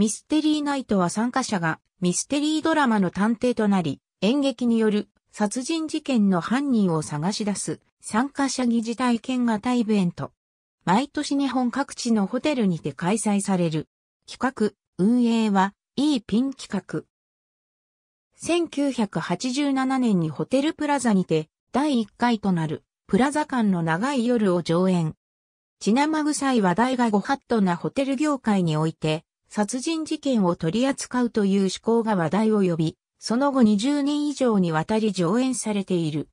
ミステリーナイトは参加者がミステリードラマの探偵となり、演劇による殺人事件の犯人を探し出す参加者疑似体験型イベント。毎年日本各地のホテルにて開催される。企画、運営は、いいピン企画。1987年にホテルプラザにて第1回となるプラザ間の長い夜を上演。血生臭い話題がご法度なホテル業界において殺人事件を取り扱うという趣向が話題を呼び、その後20年以上にわたり上演されている。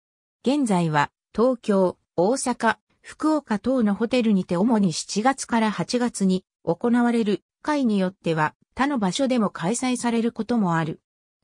現在は東京、大阪、福岡等のホテルにて主に7月から8月に行われる会によっては他の場所でも開催されることもある。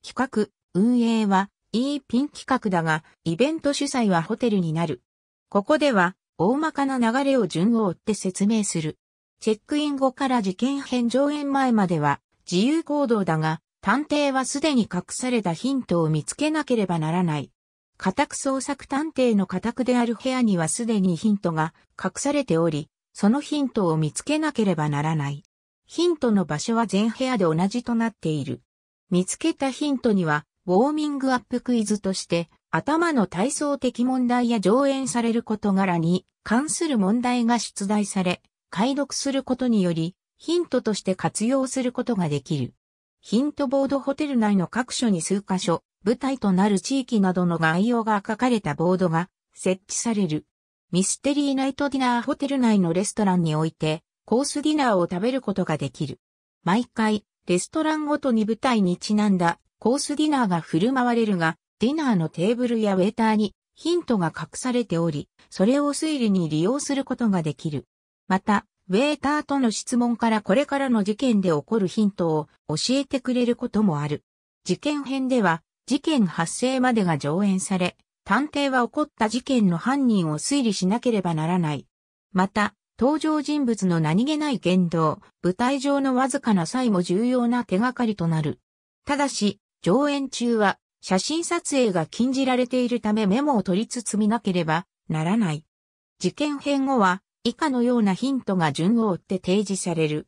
企画、運営は E ピン企画だが、イベント主催はホテルになる。ここでは大まかな流れを順を追って説明する。チェックイン後から事件編上演前までは自由行動だが、探偵はすでに隠されたヒントを見つけなければならない。家宅捜索探偵の家宅である部屋にはすでにヒントが隠されており、そのヒントを見つけなければならない。ヒントの場所は全部屋で同じとなっている。見つけたヒントには、ウォーミングアップクイズとして、頭の体操的問題や上演される事柄に関する問題が出題され、解読することにより、ヒントとして活用することができる。ヒントボードホテル内の各所に数箇所、舞台となる地域などの概要が書かれたボードが設置される。ミステリーナイトディナーホテル内のレストランにおいて、コースディナーを食べることができる。毎回、レストランごとに舞台にちなんだコースディナーが振る舞われるが、ディナーのテーブルやウェーターにヒントが隠されており、それを推理に利用することができる。また、ウェーターとの質問からこれからの事件で起こるヒントを教えてくれることもある。事件編では、事件発生までが上演され、探偵は起こった事件の犯人を推理しなければならない。また、登場人物の何気ない言動、舞台上のわずかな際も重要な手がかりとなる。ただし、上演中は写真撮影が禁じられているためメモを取り包みなければならない。事件編後は以下のようなヒントが順を追って提示される。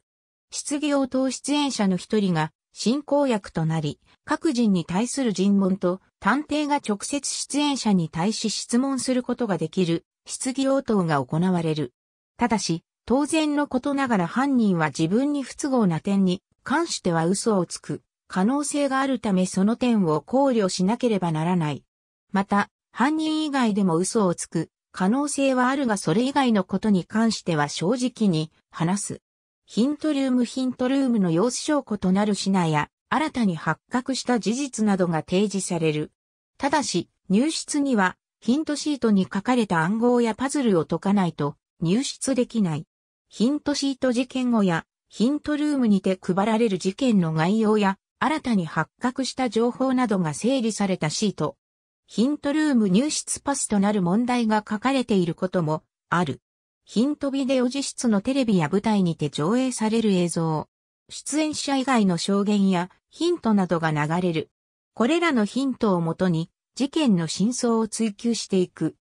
質疑応答出演者の一人が進行役となり、各人に対する尋問と探偵が直接出演者に対し質問することができる質疑応答が行われる。ただし、当然のことながら犯人は自分に不都合な点に関しては嘘をつく可能性があるためその点を考慮しなければならない。また、犯人以外でも嘘をつく可能性はあるがそれ以外のことに関しては正直に話す。ヒントルームヒントルームの様子証拠となる品や新たに発覚した事実などが提示される。ただし、入室にはヒントシートに書かれた暗号やパズルを解かないと入室できない。ヒントシート事件後やヒントルームにて配られる事件の概要や新たに発覚した情報などが整理されたシート。ヒントルーム入室パスとなる問題が書かれていることもある。ヒントビデオ自室のテレビや舞台にて上映される映像。出演者以外の証言やヒントなどが流れる。これらのヒントをもとに事件の真相を追求していく。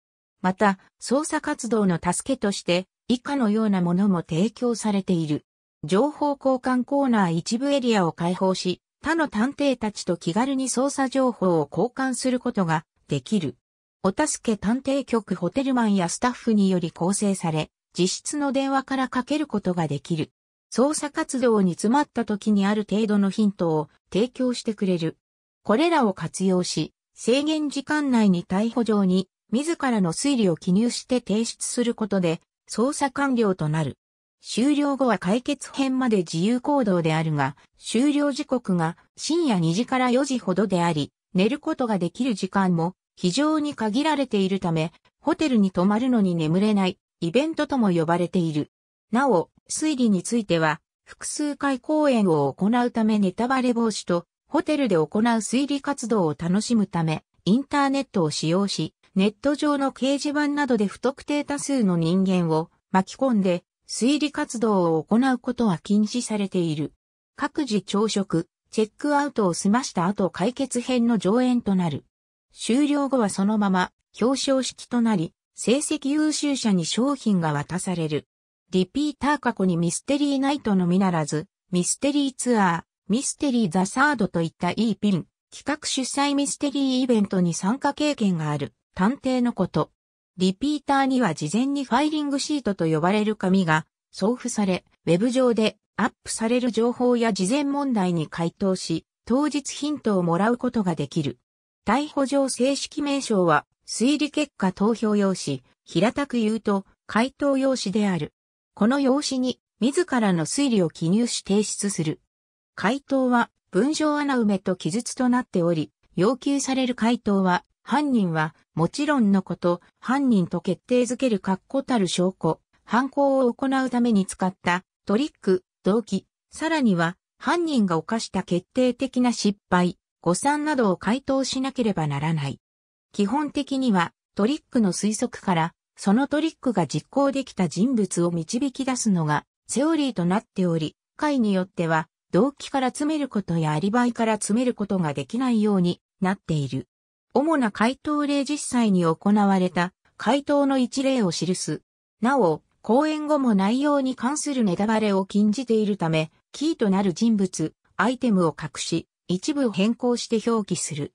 また、捜査活動の助けとして以下のようなものも提供されている。情報交換コーナー一部エリアを開放し、他の探偵たちと気軽に捜査情報を交換することができる。お助け探偵局ホテルマンやスタッフにより構成され、実質の電話からかけることができる。捜査活動に詰まった時にある程度のヒントを提供してくれる。これらを活用し、制限時間内に逮捕状に自らの推理を記入して提出することで、捜査完了となる。終了後は解決編まで自由行動であるが、終了時刻が深夜2時から4時ほどであり、寝ることができる時間も非常に限られているため、ホテルに泊まるのに眠れないイベントとも呼ばれている。なお、推理については、複数回公演を行うためネタバレ防止と、ホテルで行う推理活動を楽しむため、インターネットを使用し、ネット上の掲示板などで不特定多数の人間を巻き込んで、推理活動を行うことは禁止されている。各自朝食、チェックアウトを済ました後解決編の上演となる。終了後はそのまま表彰式となり、成績優秀者に商品が渡される。リピーター過去にミステリーナイトのみならず、ミステリーツアー、ミステリーザサードといったいいピン、企画主催ミステリーイベントに参加経験がある、探偵のこと。リピーターには事前にファイリングシートと呼ばれる紙が送付され、ウェブ上でアップされる情報や事前問題に回答し、当日ヒントをもらうことができる。逮捕状正式名称は、推理結果投票用紙、平たく言うと、回答用紙である。この用紙に、自らの推理を記入し提出する。回答は、文章穴埋めと記述となっており、要求される回答は、犯人は、もちろんのこと、犯人と決定づける確固たる証拠、犯行を行うために使った、トリック、動機、さらには、犯人が犯した決定的な失敗、誤算などを回答しなければならない。基本的にはトリックの推測から、そのトリックが実行できた人物を導き出すのがセオリーとなっており、回によっては動機から詰めることやアリバイから詰めることができないようになっている。主な回答例実際に行われた回答の一例を記す。なお、講演後も内容に関するネタバレを禁じているため、キーとなる人物、アイテムを隠し、一部を変更して表記する。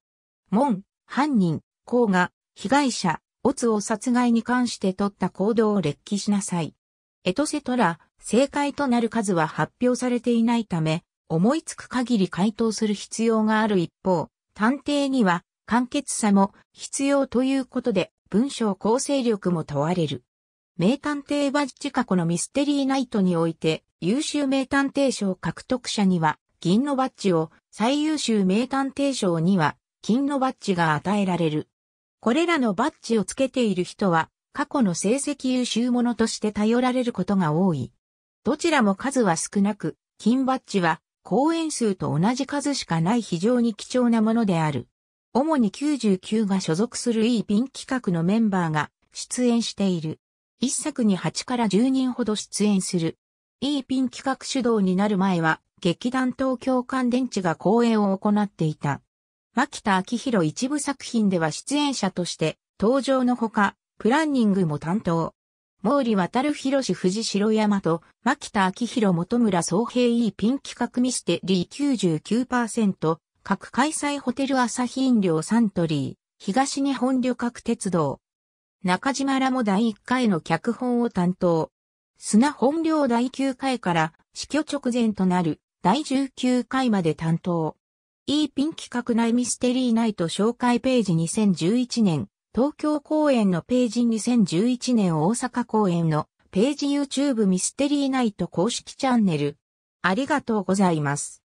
門、犯人、甲賀、被害者、オツを殺害に関して取った行動を列記しなさい。エトセトラ、正解となる数は発表されていないため、思いつく限り回答する必要がある一方、探偵には、簡潔さも必要ということで、文章構成力も問われる。名探偵バッジ過去のミステリーナイトにおいて、優秀名探偵賞獲得者には、銀のバッジを、最優秀名探偵賞には、金のバッジが与えられる。これらのバッジをつけている人は、過去の成績優秀者として頼られることが多い。どちらも数は少なく、金バッジは、公演数と同じ数しかない非常に貴重なものである。主に99が所属する E ピン企画のメンバーが出演している。一作に8から10人ほど出演する。E ピン企画主導になる前は、劇団東京乾電池が公演を行っていた。牧田昭弘一部作品では出演者として登場のほか、プランニングも担当。毛利渡博藤城山と牧田昭弘本村総平いいピン企画ミステリー99%、各開催ホテル朝日飲料サントリー、東日本旅客鉄道。中島らも第1回の脚本を担当。砂本領第9回から死去直前となる第19回まで担当。E ピン企画内ミステリーナイト紹介ページ2011年、東京公演のページ2011年大阪公演のページ YouTube ミステリーナイト公式チャンネル。ありがとうございます。